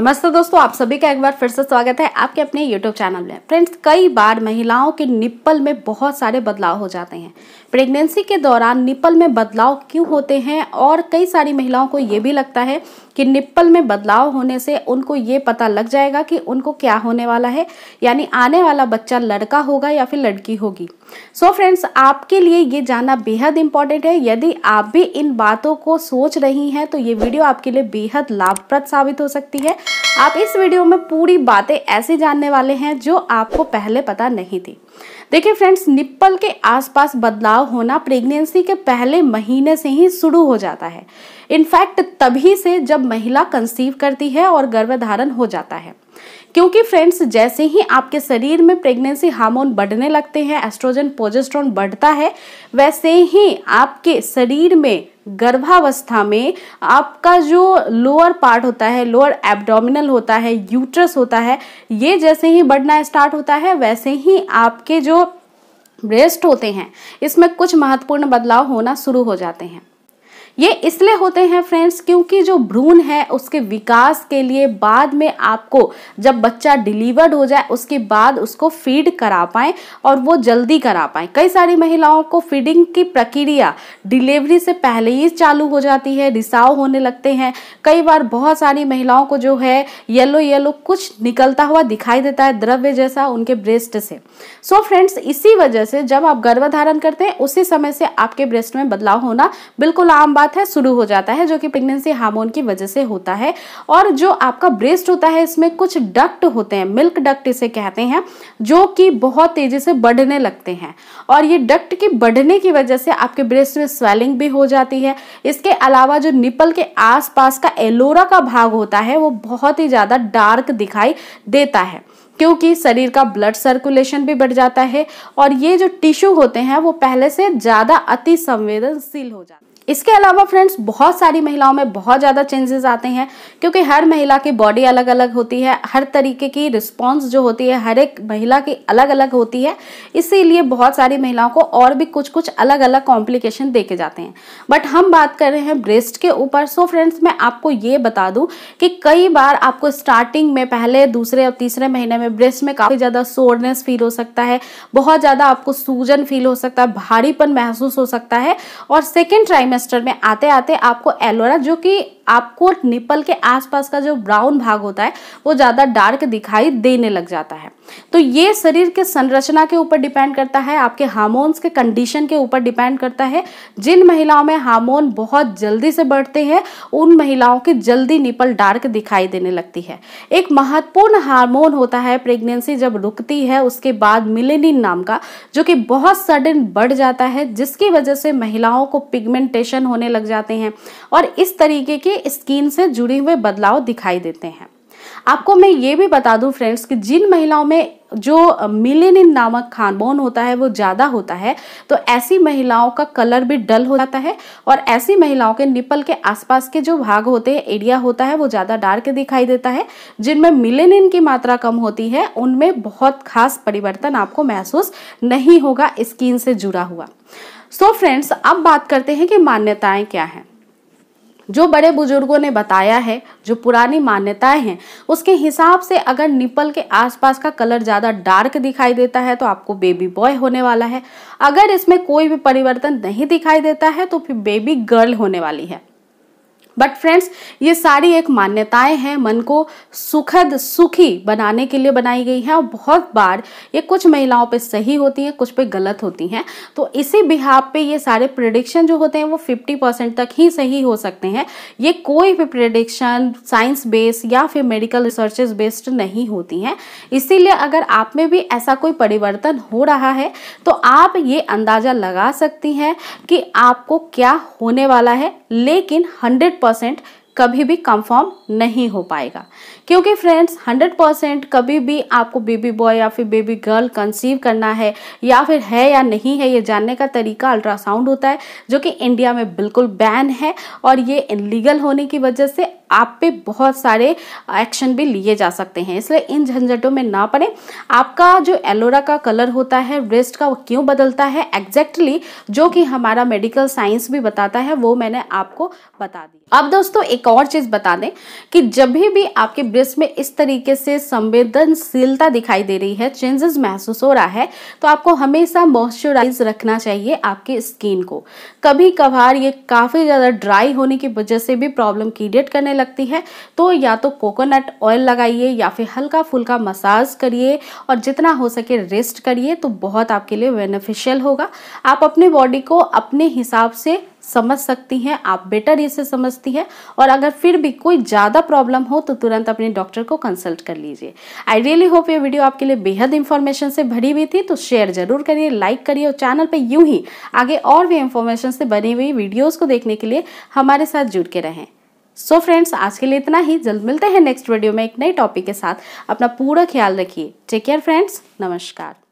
नमस्ते दोस्तों आप सभी का एक बार फिर से स्वागत है आपके अपने यूट्यूब चैनल में फ्रेंड्स कई बार महिलाओं के निप्पल में बहुत सारे बदलाव हो जाते हैं प्रेगनेंसी के दौरान निप्पल में बदलाव क्यों होते हैं और कई सारी महिलाओं को ये भी लगता है कि निप्पल में बदलाव होने से उनको ये पता लग जाएगा कि उनको क्या होने वाला है यानी आने वाला बच्चा लड़का होगा या फिर लड़की होगी सो so फ्रेंड्स आपके लिए ये जानना बेहद इंपॉर्टेंट है यदि आप भी इन बातों को सोच रही हैं तो ये वीडियो आपके लिए बेहद लाभप्रद साबित हो सकती है आप इस वीडियो में पूरी बातें ऐसी जानने वाले हैं जो आपको पहले पता नहीं थी देखिए फ्रेंड्स निप्पल के आसपास बदलाव होना प्रेगनेंसी के पहले महीने से ही शुरू हो जाता है इनफैक्ट तभी से जब महिला कंसीव करती है और गर्भधारण हो जाता है क्योंकि फ्रेंड्स जैसे ही आपके शरीर में प्रेगनेंसी हार्मोन बढ़ने लगते हैं एस्ट्रोजन पोजेस्ट्रॉन बढ़ता है वैसे ही आपके शरीर में गर्भावस्था में आपका जो लोअर पार्ट होता है लोअर एब्डोमिनल होता है यूट्रस होता है ये जैसे ही बढ़ना स्टार्ट होता है वैसे ही आपके जो ब्रेस्ट होते हैं इसमें कुछ महत्वपूर्ण बदलाव होना शुरू हो जाते हैं ये इसलिए होते हैं फ्रेंड्स क्योंकि जो भ्रूण है उसके विकास के लिए बाद में आपको जब बच्चा डिलीवर्ड हो जाए उसके बाद उसको फीड करा पाएँ और वो जल्दी करा पाएँ कई सारी महिलाओं को फीडिंग की प्रक्रिया डिलीवरी से पहले ही चालू हो जाती है रिसाव होने लगते हैं कई बार बहुत सारी महिलाओं को जो है येलो येलो कुछ निकलता हुआ दिखाई देता है द्रव्य जैसा उनके ब्रेस्ट से सो so फ्रेंड्स इसी वजह से जब आप धारण करते हैं उसी समय से आपके ब्रेस्ट में बदलाव होना बिल्कुल आम बात साथ है शुरू हो जाता है जो कि प्रेगनेंसी हार्मोन की वजह से होता है और जो आपका ब्रेस्ट होता है इसमें कुछ डक्ट होते हैं मिल्क डक्ट इसे कहते हैं जो कि बहुत तेज़ी से बढ़ने लगते हैं और ये डक्ट के बढ़ने की वजह से आपके ब्रेस्ट में स्वेलिंग भी हो जाती है इसके अलावा जो निपल के आसपास का एलोरा का भाग होता है वो बहुत ही ज़्यादा डार्क दिखाई देता है क्योंकि शरीर का ब्लड सर्कुलेशन भी बढ़ जाता है और ये जो टिश्यू होते हैं वो पहले से ज़्यादा अति संवेदनशील हो जाते हैं इसके अलावा फ्रेंड्स बहुत सारी महिलाओं में बहुत ज़्यादा चेंजेस आते हैं क्योंकि हर महिला की बॉडी अलग अलग होती है हर तरीके की रिस्पॉन्स जो होती है हर एक महिला की अलग अलग होती है इसीलिए बहुत सारी महिलाओं को और भी कुछ कुछ अलग अलग कॉम्प्लिकेशन देखे जाते हैं बट हम बात कर रहे हैं ब्रेस्ट के ऊपर सो फ्रेंड्स मैं आपको ये बता दूं कि कई बार आपको स्टार्टिंग में पहले दूसरे और तीसरे महीने में ब्रेस्ट में काफ़ी ज़्यादा सोरनेस फील हो सकता है बहुत ज़्यादा आपको सूजन फील हो सकता है भारीपन महसूस हो सकता है और सेकेंड ट्राइमेस्टर सेमेस्टर में आते आते आपको एलोवेरा जो कि आपको निपल के आसपास का जो ब्राउन भाग होता है वो ज़्यादा डार्क दिखाई देने लग जाता है तो ये शरीर के संरचना के ऊपर डिपेंड करता है आपके हार्मोन्स के कंडीशन के ऊपर डिपेंड करता है जिन महिलाओं में हार्मोन बहुत जल्दी से बढ़ते हैं उन महिलाओं की जल्दी निपल डार्क दिखाई देने लगती है एक महत्वपूर्ण हार्मोन होता है प्रेगनेंसी जब रुकती है उसके बाद मिलेनिन नाम का जो कि बहुत सडन बढ़ जाता है जिसकी वजह से महिलाओं को पिगमेंटेशन होने लग जाते हैं और इस तरीके की स्किन से जुड़े हुए बदलाव दिखाई देते हैं आपको मैं ये भी बता दूं फ्रेंड्स कि जिन महिलाओं में जो मिलेनिन नामक खानबोन होता है वो ज़्यादा होता है तो ऐसी महिलाओं का कलर भी डल हो जाता है और ऐसी महिलाओं के निपल के आसपास के जो भाग होते हैं एरिया होता है वो ज़्यादा डार्क दिखाई देता है जिनमें मिलेनिन की मात्रा कम होती है उनमें बहुत खास परिवर्तन आपको महसूस नहीं होगा स्किन से जुड़ा हुआ सो so फ्रेंड्स अब बात करते हैं कि मान्यताएं क्या हैं जो बड़े बुजुर्गों ने बताया है जो पुरानी मान्यताएं हैं उसके हिसाब से अगर निपल के आसपास का कलर ज़्यादा डार्क दिखाई देता है तो आपको बेबी बॉय होने वाला है अगर इसमें कोई भी परिवर्तन नहीं दिखाई देता है तो फिर बेबी गर्ल होने वाली है बट फ्रेंड्स ये सारी एक मान्यताएं हैं मन को सुखद सुखी बनाने के लिए बनाई गई हैं और बहुत बार ये कुछ महिलाओं पे सही होती हैं कुछ पे गलत होती हैं तो इसी बिहाब पे ये सारे प्रिडिक्शन जो होते हैं वो 50 परसेंट तक ही सही हो सकते हैं ये कोई भी प्रिडिक्शन साइंस बेस्ड या फिर मेडिकल रिसर्चेज बेस्ड नहीं होती हैं इसीलिए अगर आप में भी ऐसा कोई परिवर्तन हो रहा है तो आप ये अंदाज़ा लगा सकती हैं कि आपको क्या होने वाला है लेकिन हंड्रेड परसेंट कभी भी कंफर्म नहीं हो पाएगा क्योंकि फ्रेंड्स हंड्रेड परसेंट कभी भी आपको बेबी बॉय या फिर बेबी गर्ल कंसीव करना है या फिर है या नहीं है ये जानने का तरीका अल्ट्रासाउंड होता है जो कि इंडिया में बिल्कुल बैन है और ये इनलीगल होने की वजह से आप पे बहुत सारे एक्शन भी लिए जा सकते हैं इसलिए इन झंझटों में ना पड़े आपका जो एलोरा का कलर होता है ब्रेस्ट का वो क्यों बदलता है एग्जैक्टली जो कि हमारा मेडिकल साइंस भी बताता है वो मैंने आपको बता दी अब दोस्तों एक और चीज़ बता दें कि जब भी आपके ब्रेस्ट में इस तरीके से संवेदनशीलता दिखाई दे रही है चेंजेस महसूस हो रहा है तो आपको हमेशा मॉइस्चराइज रखना चाहिए आपकी स्किन को कभी कभार ये काफ़ी ज़्यादा ड्राई होने की वजह से भी प्रॉब्लम क्रिएट करने लगती है तो या तो कोकोनट ऑयल लगाइए या फिर हल्का फुल्का मसाज करिए और जितना हो सके रेस्ट करिए तो बहुत आपके लिए बेनिफिशियल होगा आप अपने बॉडी को अपने हिसाब से समझ सकती हैं आप बेटर इसे समझती हैं और अगर फिर भी कोई ज़्यादा प्रॉब्लम हो तो तुरंत अपने डॉक्टर को कंसल्ट कर लीजिए आई रियली होप ये वीडियो आपके लिए बेहद इन्फॉर्मेशन से भरी हुई थी तो शेयर जरूर करिए लाइक करिए और चैनल पर यूं ही आगे और भी इन्फॉर्मेशन से बनी हुई वीडियोज़ को देखने के लिए हमारे साथ जुड़ के रहें सो so फ्रेंड्स आज के लिए इतना ही जल्द मिलते हैं नेक्स्ट वीडियो में एक नए टॉपिक के साथ अपना पूरा ख्याल रखिए टेक केयर फ्रेंड्स नमस्कार